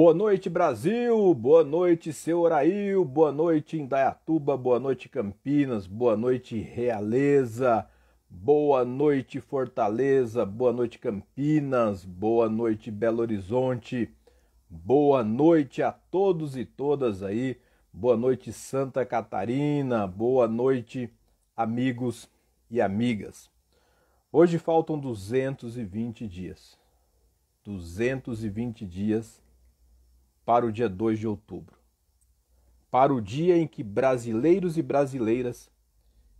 Boa noite, Brasil! Boa noite, seu Orail! Boa noite, Indaiatuba! Boa noite, Campinas! Boa noite, Realeza! Boa noite, Fortaleza! Boa noite, Campinas! Boa noite, Belo Horizonte! Boa noite a todos e todas aí! Boa noite, Santa Catarina! Boa noite, amigos e amigas! Hoje faltam 220 dias. 220 dias para o dia 2 de outubro, para o dia em que brasileiros e brasileiras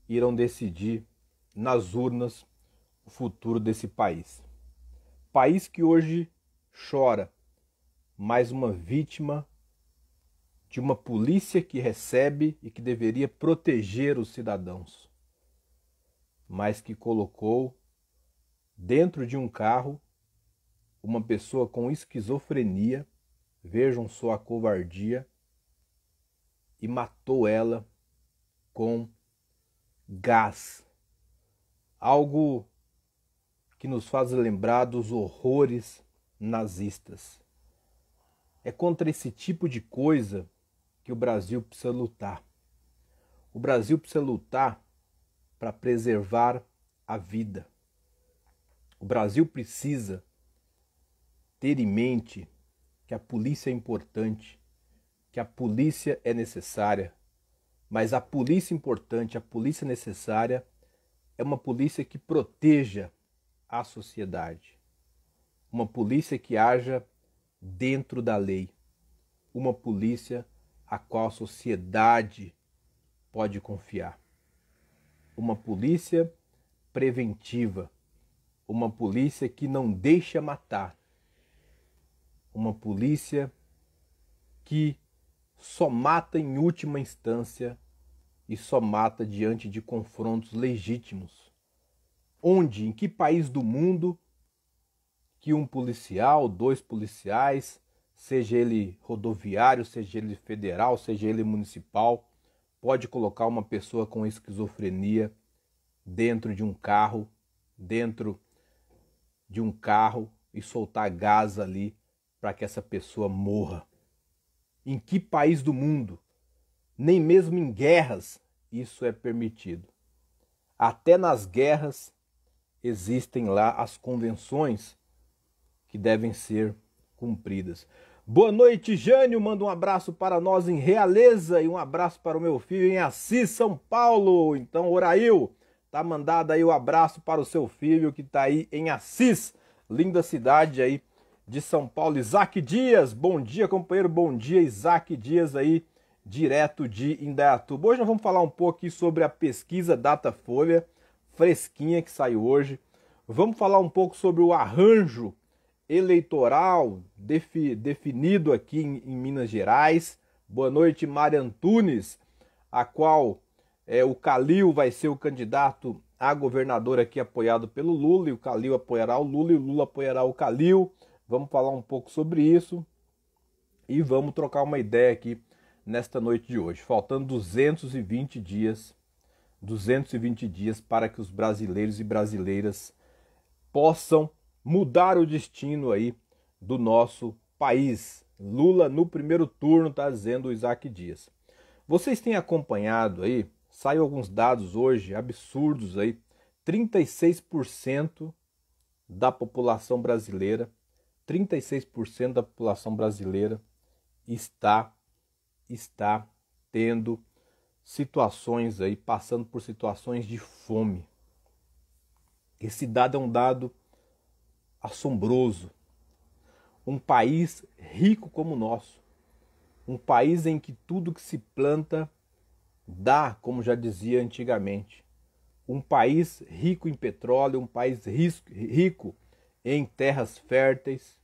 irão decidir nas urnas o futuro desse país. País que hoje chora mais uma vítima de uma polícia que recebe e que deveria proteger os cidadãos, mas que colocou dentro de um carro uma pessoa com esquizofrenia vejam sua covardia, e matou ela com gás. Algo que nos faz lembrar dos horrores nazistas. É contra esse tipo de coisa que o Brasil precisa lutar. O Brasil precisa lutar para preservar a vida. O Brasil precisa ter em mente que a polícia é importante, que a polícia é necessária, mas a polícia importante, a polícia necessária, é uma polícia que proteja a sociedade, uma polícia que haja dentro da lei, uma polícia a qual a sociedade pode confiar, uma polícia preventiva, uma polícia que não deixa matar, uma polícia que só mata em última instância e só mata diante de confrontos legítimos. Onde, em que país do mundo que um policial, dois policiais, seja ele rodoviário, seja ele federal, seja ele municipal, pode colocar uma pessoa com esquizofrenia dentro de um carro, dentro de um carro e soltar gás ali para que essa pessoa morra? Em que país do mundo, nem mesmo em guerras, isso é permitido? Até nas guerras existem lá as convenções que devem ser cumpridas. Boa noite, Jânio. Manda um abraço para nós em Realeza e um abraço para o meu filho em Assis, São Paulo. Então, Orail, tá mandado aí o um abraço para o seu filho que está aí em Assis, linda cidade aí de São Paulo, Isaac Dias. Bom dia, companheiro. Bom dia, Isaac Dias aí, direto de Indaiatuba. Hoje nós vamos falar um pouco aqui sobre a pesquisa Datafolha fresquinha que saiu hoje. Vamos falar um pouco sobre o arranjo eleitoral defi definido aqui em, em, Minas Gerais. Boa noite, Mário Antunes, a qual é, o Calil vai ser o candidato a governador aqui apoiado pelo Lula, e o Calil apoiará o Lula e o Lula apoiará o Calil. Vamos falar um pouco sobre isso e vamos trocar uma ideia aqui nesta noite de hoje. Faltando 220 dias, 220 dias para que os brasileiros e brasileiras possam mudar o destino aí do nosso país. Lula no primeiro turno, está dizendo o Isaac Dias. Vocês têm acompanhado aí, saiu alguns dados hoje absurdos aí, 36% da população brasileira 36% da população brasileira está está tendo situações aí passando por situações de fome. Esse dado é um dado assombroso. Um país rico como o nosso, um país em que tudo que se planta dá, como já dizia antigamente. Um país rico em petróleo, um país rico em terras férteis,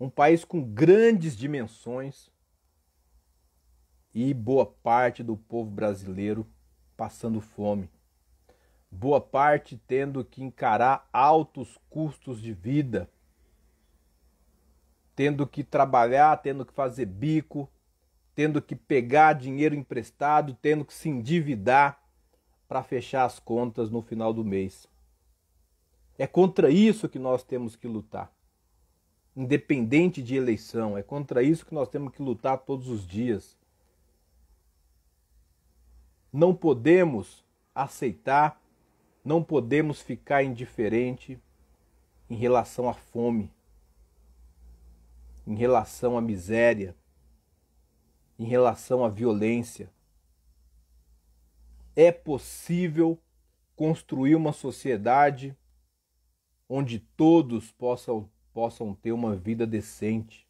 um país com grandes dimensões e boa parte do povo brasileiro passando fome, boa parte tendo que encarar altos custos de vida, tendo que trabalhar, tendo que fazer bico, tendo que pegar dinheiro emprestado, tendo que se endividar para fechar as contas no final do mês. É contra isso que nós temos que lutar independente de eleição. É contra isso que nós temos que lutar todos os dias. Não podemos aceitar, não podemos ficar indiferente em relação à fome, em relação à miséria, em relação à violência. É possível construir uma sociedade onde todos possam possam ter uma vida decente.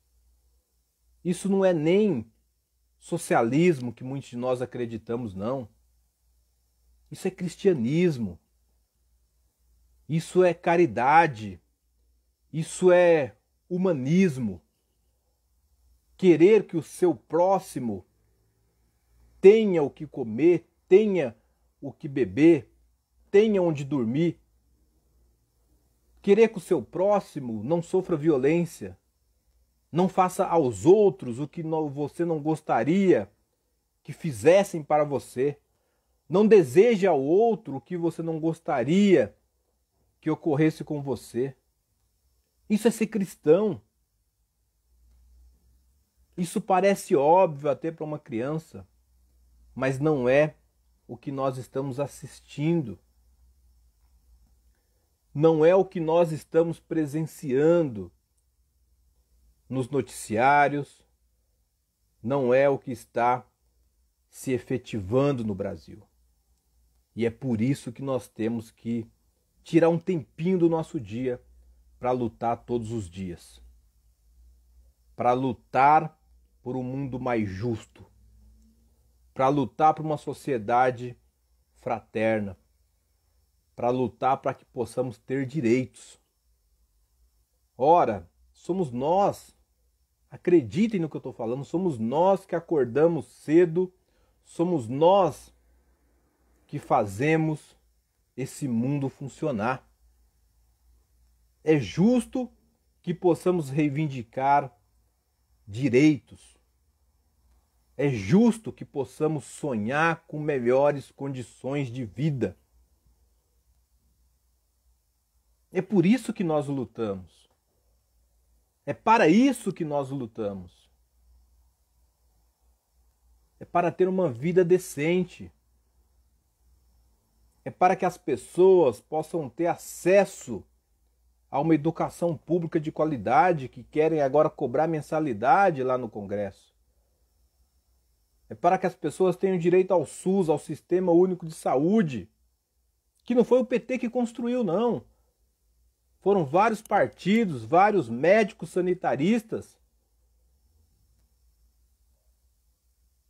Isso não é nem socialismo que muitos de nós acreditamos, não. Isso é cristianismo. Isso é caridade. Isso é humanismo. Querer que o seu próximo tenha o que comer, tenha o que beber, tenha onde dormir, Querer que o seu próximo não sofra violência. Não faça aos outros o que você não gostaria que fizessem para você. Não deseje ao outro o que você não gostaria que ocorresse com você. Isso é ser cristão. Isso parece óbvio até para uma criança, mas não é o que nós estamos assistindo não é o que nós estamos presenciando nos noticiários, não é o que está se efetivando no Brasil. E é por isso que nós temos que tirar um tempinho do nosso dia para lutar todos os dias. Para lutar por um mundo mais justo. Para lutar por uma sociedade fraterna, para lutar para que possamos ter direitos. Ora, somos nós, acreditem no que eu estou falando, somos nós que acordamos cedo, somos nós que fazemos esse mundo funcionar. É justo que possamos reivindicar direitos. É justo que possamos sonhar com melhores condições de vida. É por isso que nós lutamos. É para isso que nós lutamos. É para ter uma vida decente. É para que as pessoas possam ter acesso a uma educação pública de qualidade que querem agora cobrar mensalidade lá no Congresso. É para que as pessoas tenham direito ao SUS, ao Sistema Único de Saúde, que não foi o PT que construiu, não. Foram vários partidos, vários médicos sanitaristas.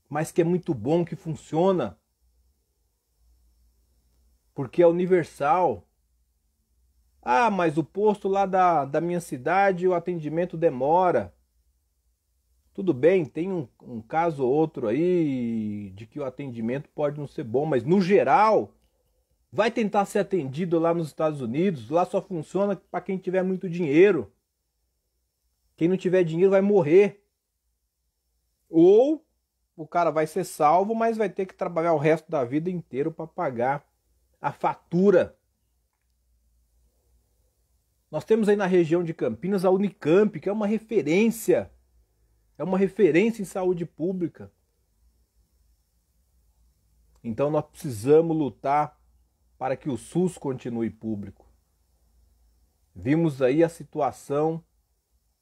Mas que é muito bom, que funciona. Porque é universal. Ah, mas o posto lá da, da minha cidade, o atendimento demora. Tudo bem, tem um, um caso ou outro aí de que o atendimento pode não ser bom, mas no geral, vai tentar ser atendido lá nos Estados Unidos. Lá só funciona para quem tiver muito dinheiro. Quem não tiver dinheiro vai morrer. Ou o cara vai ser salvo, mas vai ter que trabalhar o resto da vida inteiro para pagar a fatura. Nós temos aí na região de Campinas a Unicamp, que é uma referência. É uma referência em saúde pública. Então nós precisamos lutar para que o SUS continue público. Vimos aí a situação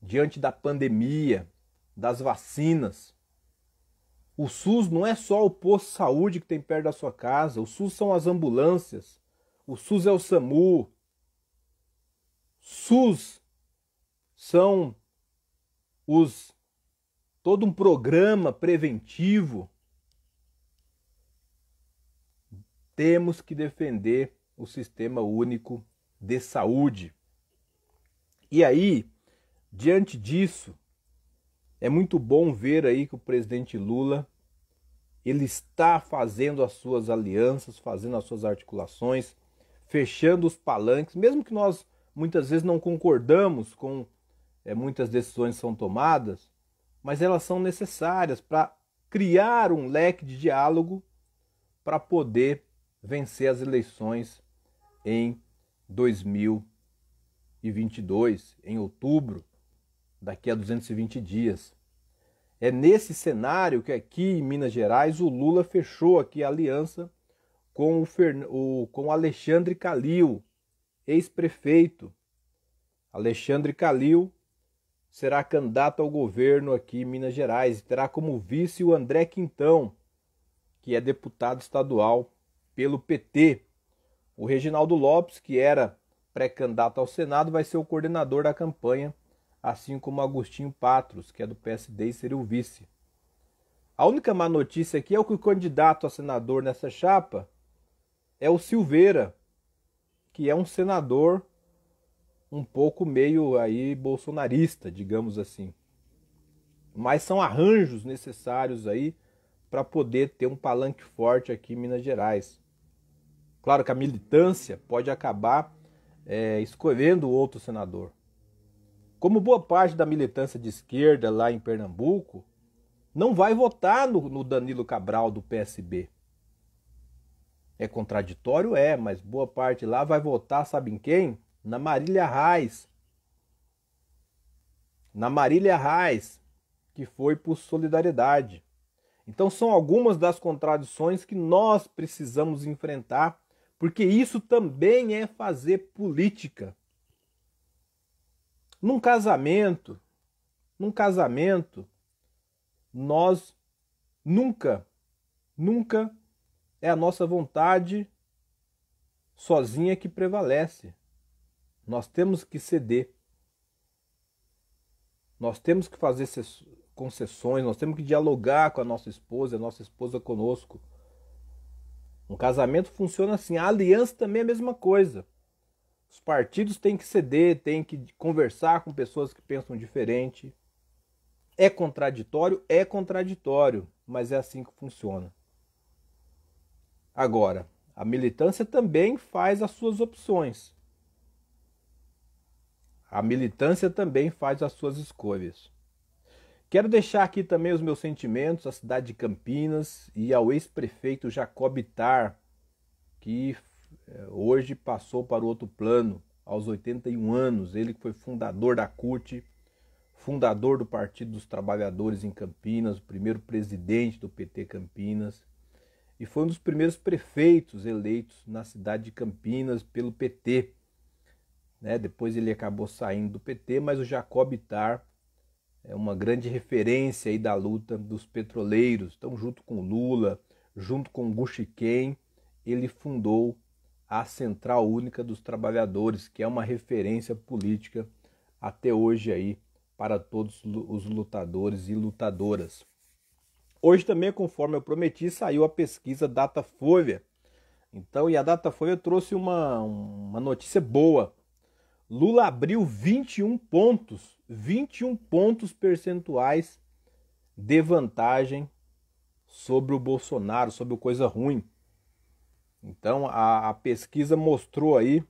diante da pandemia, das vacinas. O SUS não é só o posto de saúde que tem perto da sua casa, o SUS são as ambulâncias, o SUS é o SAMU. SUS são os todo um programa preventivo Temos que defender o sistema único de saúde. E aí, diante disso, é muito bom ver aí que o presidente Lula ele está fazendo as suas alianças, fazendo as suas articulações, fechando os palanques, mesmo que nós muitas vezes não concordamos com é, muitas decisões que são tomadas, mas elas são necessárias para criar um leque de diálogo para poder vencer as eleições em 2022, em outubro, daqui a 220 dias. É nesse cenário que aqui em Minas Gerais o Lula fechou aqui a aliança com o, Fern... o... com Alexandre Calil, ex-prefeito. Alexandre Calil será candidato ao governo aqui em Minas Gerais e terá como vice o André Quintão, que é deputado estadual pelo PT. O Reginaldo Lopes, que era pré-candidato ao Senado, vai ser o coordenador da campanha, assim como Agostinho Patros, que é do PSD e seria o vice. A única má notícia aqui é o que o candidato a senador nessa chapa é o Silveira, que é um senador um pouco meio aí bolsonarista, digamos assim. Mas são arranjos necessários aí para poder ter um palanque forte aqui em Minas Gerais. Claro que a militância pode acabar é, escolhendo outro senador. Como boa parte da militância de esquerda lá em Pernambuco, não vai votar no, no Danilo Cabral do PSB. É contraditório? É, mas boa parte lá vai votar, sabe em quem? Na Marília Reis. Na Marília Reis, que foi por solidariedade. Então são algumas das contradições que nós precisamos enfrentar porque isso também é fazer política. Num casamento, num casamento, nós nunca, nunca é a nossa vontade sozinha que prevalece. Nós temos que ceder. Nós temos que fazer concessões, nós temos que dialogar com a nossa esposa, a nossa esposa conosco. Um casamento funciona assim, a aliança também é a mesma coisa. Os partidos têm que ceder, têm que conversar com pessoas que pensam diferente. É contraditório? É contraditório, mas é assim que funciona. Agora, a militância também faz as suas opções. A militância também faz as suas escolhas. Quero deixar aqui também os meus sentimentos à cidade de Campinas e ao ex-prefeito Jacob Tar, que é, hoje passou para o outro plano, aos 81 anos. Ele que foi fundador da CUT, fundador do Partido dos Trabalhadores em Campinas, o primeiro presidente do PT Campinas, e foi um dos primeiros prefeitos eleitos na cidade de Campinas pelo PT. Né? Depois ele acabou saindo do PT, mas o Jacob Tar é uma grande referência aí da luta dos petroleiros. Então, junto com Lula, junto com Guxiquem, ele fundou a Central Única dos Trabalhadores, que é uma referência política até hoje aí para todos os lutadores e lutadoras. Hoje também, conforme eu prometi, saiu a pesquisa Datafolha. Então, e a Datafolha trouxe uma, uma notícia boa Lula abriu 21 pontos, 21 pontos percentuais de vantagem sobre o Bolsonaro, sobre o coisa ruim. Então a, a pesquisa mostrou aí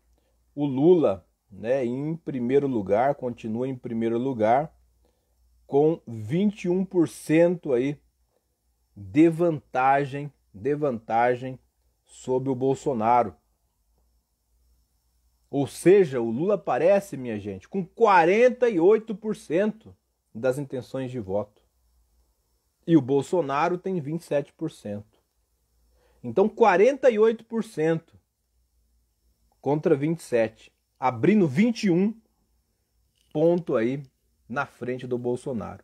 o Lula, né, em primeiro lugar, continua em primeiro lugar com 21% aí de vantagem, de vantagem sobre o Bolsonaro. Ou seja, o Lula aparece, minha gente, com 48% das intenções de voto. E o Bolsonaro tem 27%. Então, 48% contra 27, abrindo 21 ponto aí na frente do Bolsonaro.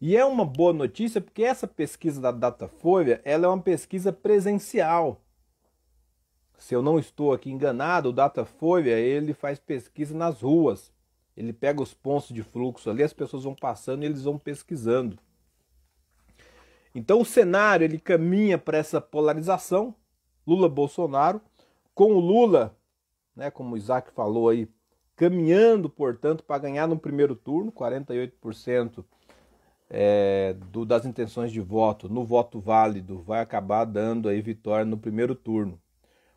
E é uma boa notícia porque essa pesquisa da Datafolha, ela é uma pesquisa presencial se eu não estou aqui enganado, o Datafolha ele faz pesquisa nas ruas. Ele pega os pontos de fluxo ali, as pessoas vão passando e eles vão pesquisando. Então o cenário ele caminha para essa polarização, Lula-Bolsonaro, com o Lula, né, como o Isaac falou aí, caminhando, portanto, para ganhar no primeiro turno, 48% é, do, das intenções de voto no voto válido vai acabar dando aí vitória no primeiro turno.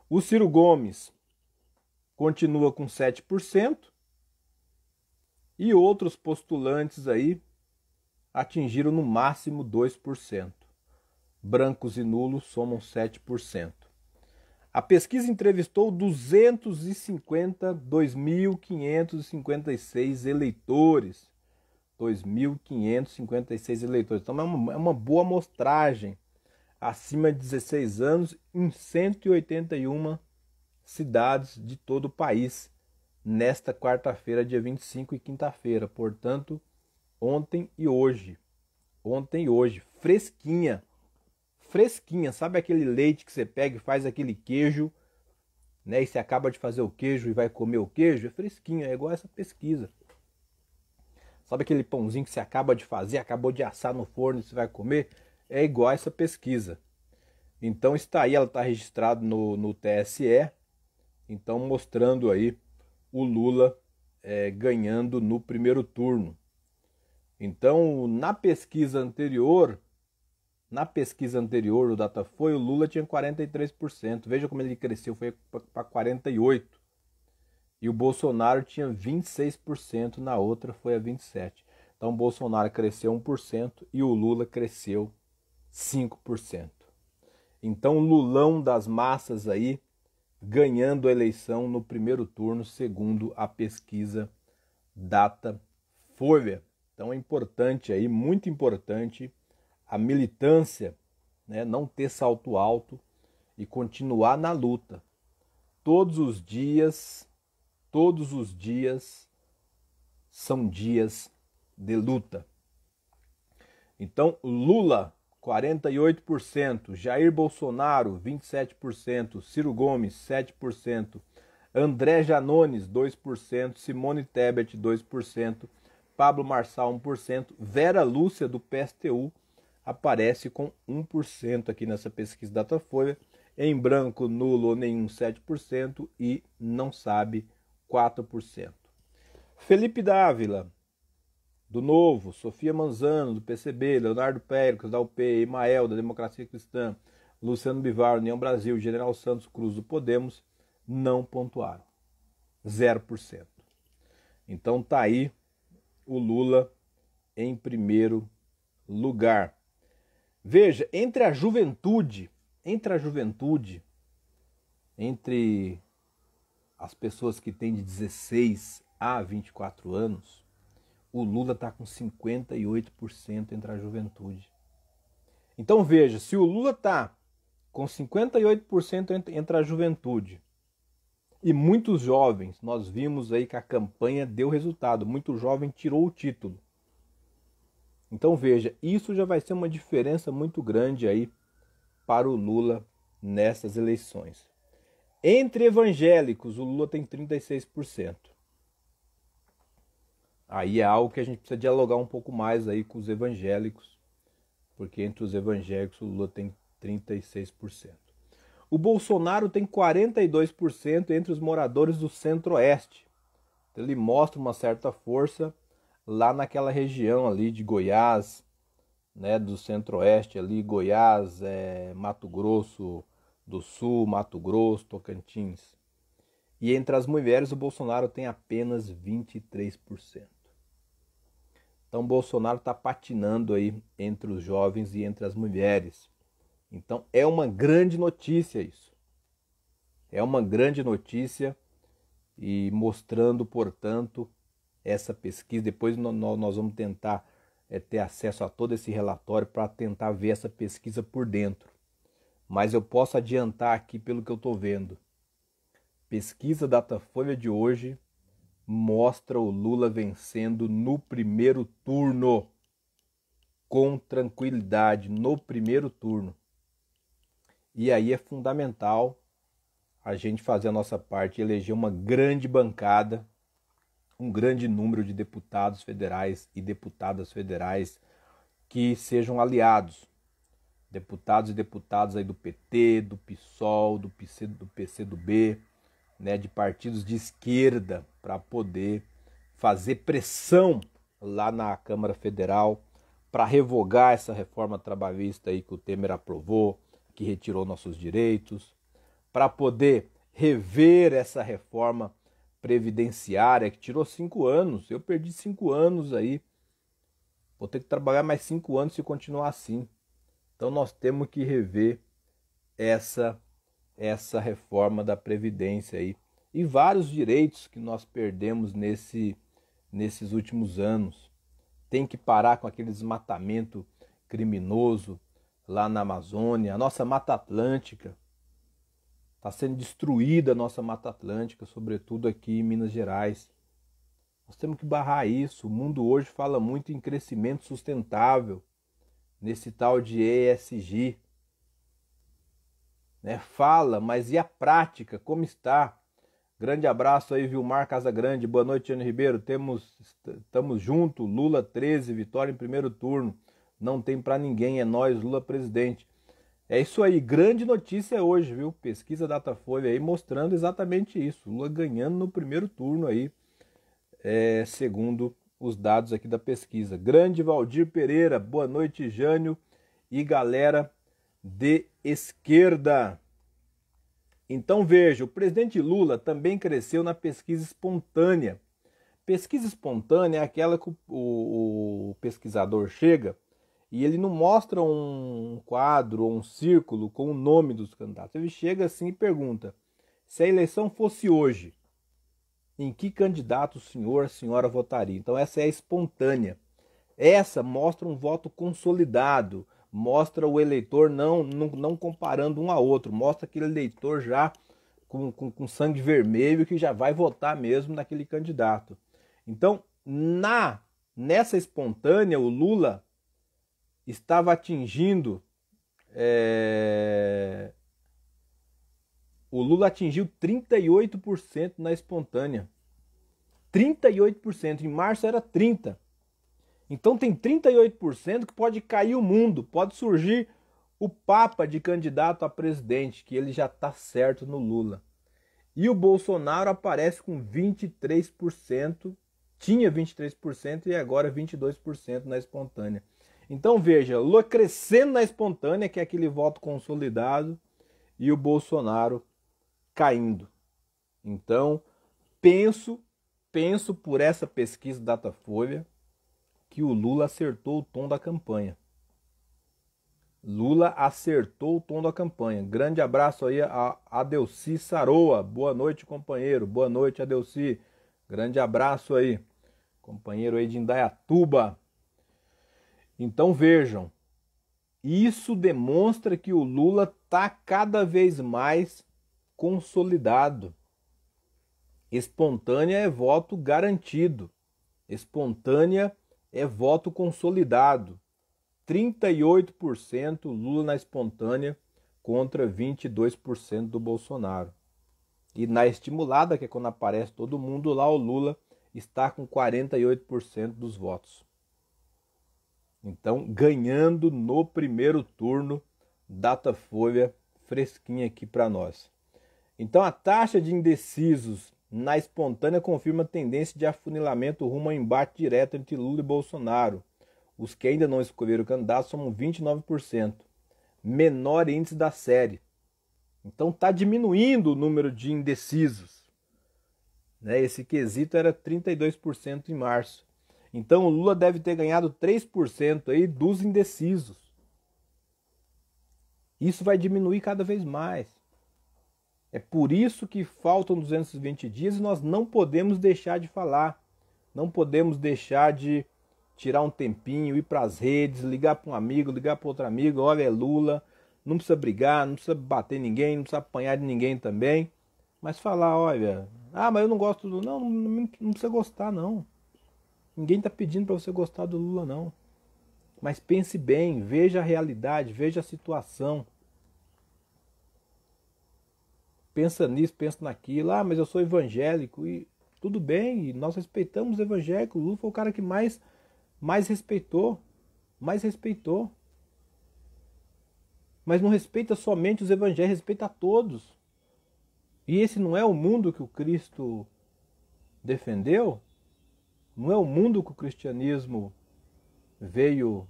O Ciro Gomes continua com 7% e outros postulantes aí atingiram no máximo 2%. Brancos e nulos somam 7%. A pesquisa entrevistou 252.556 eleitores. 2.556 eleitores. Então é uma, é uma boa amostragem acima de 16 anos em 181 cidades de todo o país nesta quarta-feira, dia 25 e quinta-feira, portanto, ontem e hoje. Ontem e hoje, fresquinha. Fresquinha, sabe aquele leite que você pega e faz aquele queijo, né? E você acaba de fazer o queijo e vai comer o queijo, é fresquinho, é igual essa pesquisa. Sabe aquele pãozinho que você acaba de fazer, acabou de assar no forno e você vai comer? é igual a essa pesquisa. Então está aí, ela está registrada no, no TSE, então mostrando aí o Lula é, ganhando no primeiro turno. Então, na pesquisa anterior, na pesquisa anterior, o Datafolha, o Lula tinha 43%. Veja como ele cresceu, foi para 48%. E o Bolsonaro tinha 26%, na outra foi a 27%. Então, o Bolsonaro cresceu 1% e o Lula cresceu 5%. Então, Lulão das massas aí, ganhando a eleição no primeiro turno, segundo a pesquisa Data Folha. Então, é importante aí, muito importante, a militância, né, não ter salto alto e continuar na luta. Todos os dias, todos os dias são dias de luta. Então, Lula 48%, Jair Bolsonaro, 27%, Ciro Gomes, 7%, André Janones, 2%, Simone Tebet, 2%, Pablo Marçal, 1%, Vera Lúcia, do PSTU, aparece com 1% aqui nessa pesquisa Datafolha, em branco, nulo ou nenhum, 7% e não sabe, 4%. Felipe Dávila, do Novo, Sofia Manzano, do PCB, Leonardo Péricles, da UP, Imael, da Democracia Cristã, Luciano Bivar, União Brasil, General Santos Cruz, do Podemos, não pontuaram. 0%. Então tá aí o Lula em primeiro lugar. Veja, entre a juventude, entre a juventude, entre as pessoas que têm de 16 a 24 anos, o Lula está com 58% entre a juventude. Então veja, se o Lula está com 58% entre a juventude e muitos jovens, nós vimos aí que a campanha deu resultado, muito jovem tirou o título. Então veja, isso já vai ser uma diferença muito grande aí para o Lula nessas eleições. Entre evangélicos, o Lula tem 36%. Aí é algo que a gente precisa dialogar um pouco mais aí com os evangélicos, porque entre os evangélicos o Lula tem 36%. O Bolsonaro tem 42% entre os moradores do Centro-Oeste. Então, ele mostra uma certa força lá naquela região ali de Goiás, né, do Centro-Oeste ali, Goiás, é, Mato Grosso do Sul, Mato Grosso, Tocantins. E entre as mulheres, o Bolsonaro tem apenas 23%. Então Bolsonaro está patinando aí entre os jovens e entre as mulheres. Então é uma grande notícia isso. É uma grande notícia e mostrando, portanto, essa pesquisa. Depois nós vamos tentar é, ter acesso a todo esse relatório para tentar ver essa pesquisa por dentro. Mas eu posso adiantar aqui pelo que eu estou vendo. Pesquisa Datafolha de hoje mostra o Lula vencendo no primeiro turno. Com tranquilidade, no primeiro turno. E aí é fundamental a gente fazer a nossa parte, eleger uma grande bancada, um grande número de deputados federais e deputadas federais que sejam aliados. Deputados e deputadas aí do PT, do PSOL, do PC, do PCdoB, do né, de partidos de esquerda para poder fazer pressão lá na Câmara Federal para revogar essa reforma trabalhista aí que o Temer aprovou, que retirou nossos direitos, para poder rever essa reforma previdenciária que tirou cinco anos. Eu perdi cinco anos aí. Vou ter que trabalhar mais cinco anos se continuar assim. Então nós temos que rever essa essa reforma da Previdência aí. E vários direitos que nós perdemos nesse, nesses últimos anos. Tem que parar com aquele desmatamento criminoso lá na Amazônia, a nossa Mata Atlântica. Está sendo destruída a nossa Mata Atlântica, sobretudo aqui em Minas Gerais. Nós temos que barrar isso. O mundo hoje fala muito em crescimento sustentável, nesse tal de ESG né? Fala, mas e a prática? Como está? Grande abraço aí, Vilmar Casagrande. Boa noite, Tiano Ribeiro. Temos, estamos junto. Lula 13, vitória em primeiro turno. Não tem para ninguém, é nós, Lula presidente. É isso aí, grande notícia hoje, viu? Pesquisa Datafolha aí mostrando exatamente isso. Lula ganhando no primeiro turno aí, é, segundo os dados aqui da pesquisa. Grande Valdir Pereira, boa noite, Jânio e galera de esquerda. Então veja, o presidente Lula também cresceu na pesquisa espontânea. Pesquisa espontânea é aquela que o, o, o pesquisador chega e ele não mostra um quadro ou um círculo com o nome dos candidatos. Ele chega assim e pergunta: se a eleição fosse hoje, em que candidato o senhor, a senhora votaria? Então essa é espontânea. Essa mostra um voto consolidado, mostra o eleitor não, não, não comparando um a outro, mostra aquele eleitor já com, com, com sangue vermelho que já vai votar mesmo naquele candidato. Então, na nessa espontânea, o Lula estava atingindo. É... O Lula atingiu 38% na espontânea. 38%. Em março era 30%. Então tem 38% que pode cair o mundo, pode surgir o Papa de candidato a presidente, que ele já está certo no Lula. E o Bolsonaro aparece com 23%, tinha 23% e agora 22% na espontânea. Então veja, Lula crescendo na espontânea, que é aquele voto consolidado, e o Bolsonaro caindo. Então, penso, penso por essa pesquisa Datafolha, que o Lula acertou o tom da campanha. Lula acertou o tom da campanha. Grande abraço aí a Adelci Saroa. Boa noite, companheiro. Boa noite, Adelci. Grande abraço aí. Companheiro aí de Indaiatuba. Então vejam, isso demonstra que o Lula está cada vez mais consolidado. Espontânea é voto garantido. Espontânea é voto consolidado. 38% Lula na espontânea contra 22% do Bolsonaro. E na estimulada, que é quando aparece todo mundo lá, o Lula está com 48% dos votos. Então, ganhando no primeiro turno, data folha fresquinha aqui para nós. Então, a taxa de indecisos na espontânea confirma a tendência de afunilamento rumo ao embate direto entre Lula e Bolsonaro. Os que ainda não escolheram o candidato somam 29%, menor índice da série. Então está diminuindo o número de indecisos. Né? Esse quesito era 32% em março. Então o Lula deve ter ganhado 3% aí dos indecisos. Isso vai diminuir cada vez mais. É por isso que faltam 220 dias e nós não podemos deixar de falar, não podemos deixar de tirar um tempinho, ir para as redes, ligar para um amigo, ligar para outro amigo, olha é Lula, não precisa brigar, não precisa bater ninguém, não precisa apanhar de ninguém também, mas falar, olha, ah, mas eu não gosto do não, não, não precisa gostar não. Ninguém está pedindo para você gostar do Lula não. Mas pense bem, veja a realidade, veja a situação pensa nisso, pensa naquilo, ah, mas eu sou evangélico e tudo bem, e nós respeitamos o evangélico. O Lula foi o cara que mais mais respeitou, mais respeitou. Mas não respeita somente os evangélicos, respeita a todos. E esse não é o mundo que o Cristo defendeu? Não é o mundo que o cristianismo veio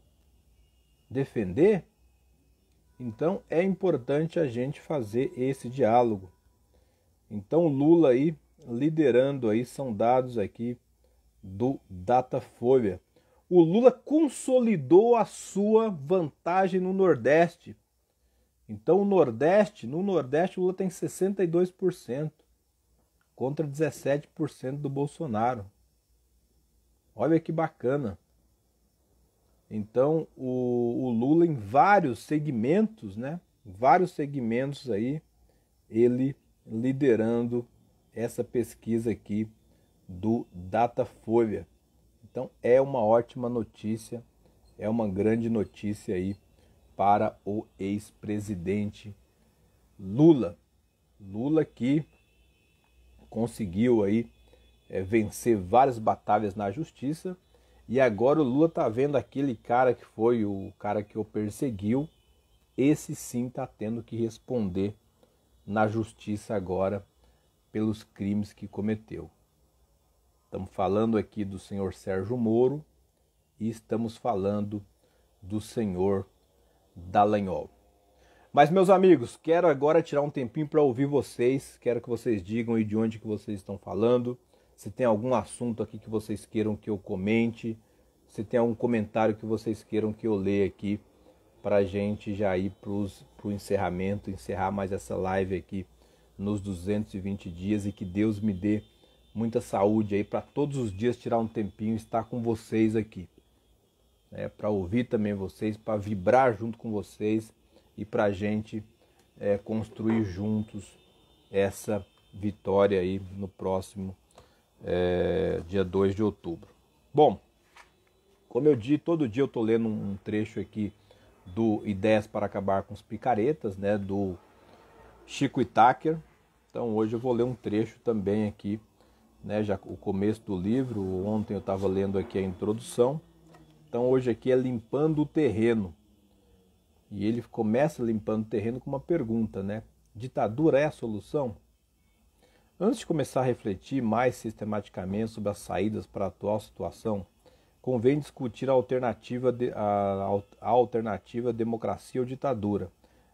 defender? Então é importante a gente fazer esse diálogo. Então Lula aí liderando aí são dados aqui do Datafolha. O Lula consolidou a sua vantagem no Nordeste. Então o Nordeste, no Nordeste o Lula tem 62% contra 17% do Bolsonaro. Olha que bacana. Então o, o Lula em vários segmentos, né? Vários segmentos aí ele liderando essa pesquisa aqui do Datafolha. Então é uma ótima notícia, é uma grande notícia aí para o ex-presidente Lula. Lula que conseguiu aí é, vencer várias batalhas na justiça e agora o Lula tá vendo aquele cara que foi o cara que o perseguiu, esse sim tá tendo que responder na justiça agora pelos crimes que cometeu. Estamos falando aqui do senhor Sérgio Moro e estamos falando do senhor Dallagnol. Mas meus amigos, quero agora tirar um tempinho para ouvir vocês, quero que vocês digam e de onde que vocês estão falando, se tem algum assunto aqui que vocês queiram que eu comente, se tem algum comentário que vocês queiram que eu leia aqui para a gente já ir para o encerramento, encerrar mais essa live aqui nos 220 dias e que Deus me dê muita saúde aí para todos os dias tirar um tempinho estar com vocês aqui. Né? para ouvir também vocês, para vibrar junto com vocês e para a gente é, construir juntos essa vitória aí no próximo é, dia 2 de outubro. Bom, como eu disse, todo dia eu estou lendo um trecho aqui do Ideias para Acabar com os Picaretas, né, do Chico Itaker. Então hoje eu vou ler um trecho também aqui, né, já o começo do livro, ontem eu estava lendo aqui a introdução. Então hoje aqui é limpando o terreno. E ele começa limpando o terreno com uma pergunta, né? Ditadura é a solução? Antes de começar a refletir mais sistematicamente sobre as saídas para a atual situação, convém discutir a alternativa, de, a, a alternativa democracia ou ditadura,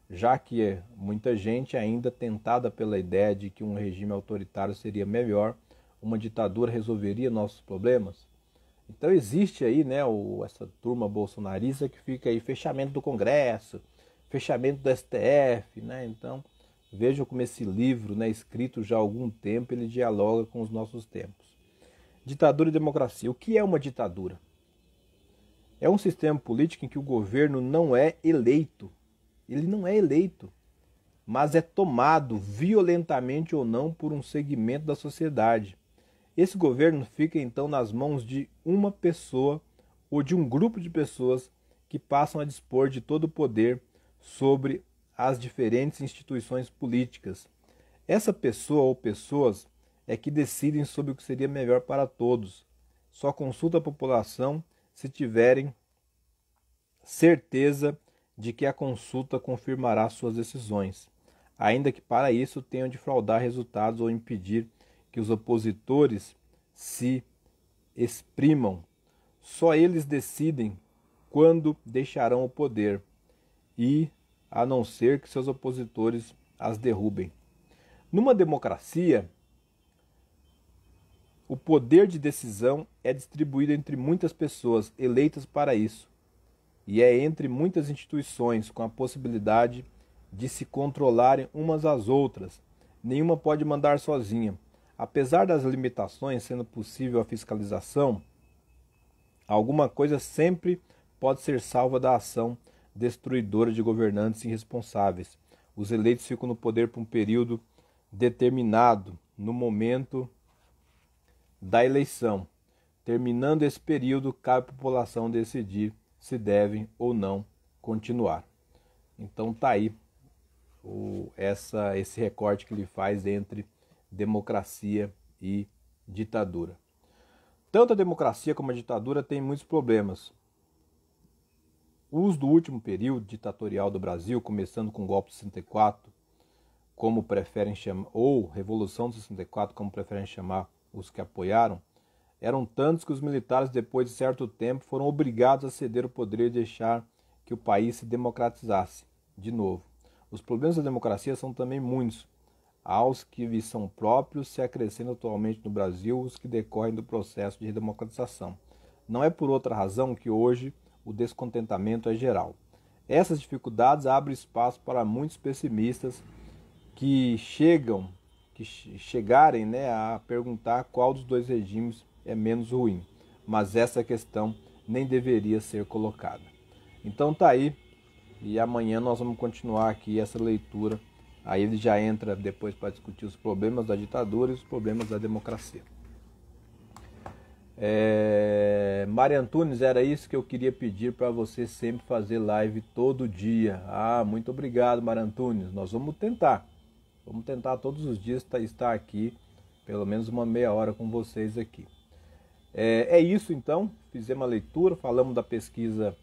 já que muita gente ainda é tentada pela ideia de que um regime autoritário seria melhor, uma ditadura resolveria nossos problemas. Então existe aí, né, o, essa turma bolsonarista que fica aí fechamento do Congresso, fechamento do STF, né? Então, vejam como esse livro, né, escrito já há algum tempo, ele dialoga com os nossos tempos. Ditadura e democracia. O que é uma ditadura? É um sistema político em que o governo não é eleito. Ele não é eleito, mas é tomado violentamente ou não por um segmento da sociedade. Esse governo fica então nas mãos de uma pessoa ou de um grupo de pessoas que passam a dispor de todo o poder sobre as diferentes instituições políticas. Essa pessoa ou pessoas é que decidem sobre o que seria melhor para todos. Só consulta a população se tiverem certeza de que a consulta confirmará suas decisões, ainda que para isso tenham de fraudar resultados ou impedir que os opositores se exprimam. Só eles decidem quando deixarão o poder e a não ser que seus opositores as derrubem. Numa democracia, o poder de decisão é distribuído entre muitas pessoas eleitas para isso, e é entre muitas instituições com a possibilidade de se controlarem umas às outras. Nenhuma pode mandar sozinha. Apesar das limitações sendo possível a fiscalização, alguma coisa sempre pode ser salva da ação destruidora de governantes irresponsáveis. Os eleitos ficam no poder por um período determinado, no momento da eleição. Terminando esse período, cabe à população decidir se devem ou não continuar. Então tá aí o, essa, esse recorte que ele faz entre democracia e ditadura. Tanto a democracia como a ditadura têm muitos problemas. Os do último período ditatorial do Brasil, começando com o golpe de 64, como preferem chamar, ou Revolução de 64, como preferem chamar, os que apoiaram, eram tantos que os militares, depois de certo tempo, foram obrigados a ceder o poder e deixar que o país se democratizasse de novo. Os problemas da democracia são também muitos. Aos que lhes são próprios se acrescentam atualmente no Brasil os que decorrem do processo de democratização. Não é por outra razão que hoje o descontentamento é geral. Essas dificuldades abrem espaço para muitos pessimistas que chegam que chegarem né, a perguntar qual dos dois regimes é menos ruim, mas essa questão nem deveria ser colocada. Então tá aí, e amanhã nós vamos continuar aqui essa leitura. Aí ele já entra depois para discutir os problemas da ditadura e os problemas da democracia. É... Maria Antunes, era isso que eu queria pedir para você sempre fazer live todo dia. Ah, muito obrigado, Maria Antunes. Nós vamos tentar. Vamos tentar todos os dias estar aqui, pelo menos uma meia hora com vocês aqui. É, é isso então, fizemos a leitura, falamos da pesquisa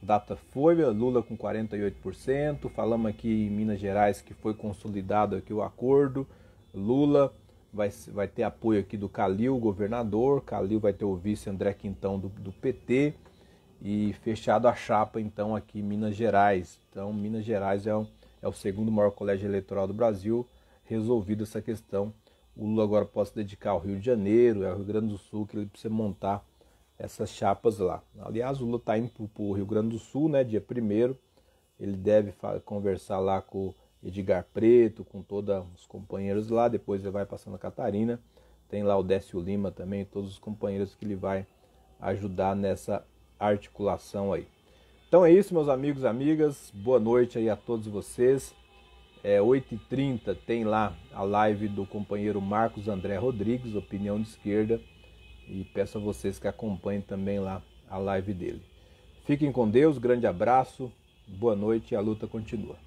Datafolha, Lula com 48%, falamos aqui em Minas Gerais que foi consolidado aqui o acordo, Lula vai, vai ter apoio aqui do Calil, governador, Calil vai ter o vice André Quintão do, do PT, e fechado a chapa então aqui em Minas Gerais. Então Minas Gerais é um é o segundo maior colégio eleitoral do Brasil. Resolvida essa questão, o Lula agora pode se dedicar ao Rio de Janeiro, ao Rio Grande do Sul, que ele precisa montar essas chapas lá. Aliás, o Lula está indo para o Rio Grande do Sul, né, dia 1 ele deve conversar lá com Edgar Preto, com todos os companheiros lá, depois ele vai para Santa Catarina, tem lá o Décio Lima também, todos os companheiros que ele vai ajudar nessa articulação aí. Então é isso, meus amigos e amigas. Boa noite aí a todos vocês. É 8h30 tem lá a live do companheiro Marcos André Rodrigues, Opinião de Esquerda. E peço a vocês que acompanhem também lá a live dele. Fiquem com Deus, grande abraço, boa noite e a luta continua.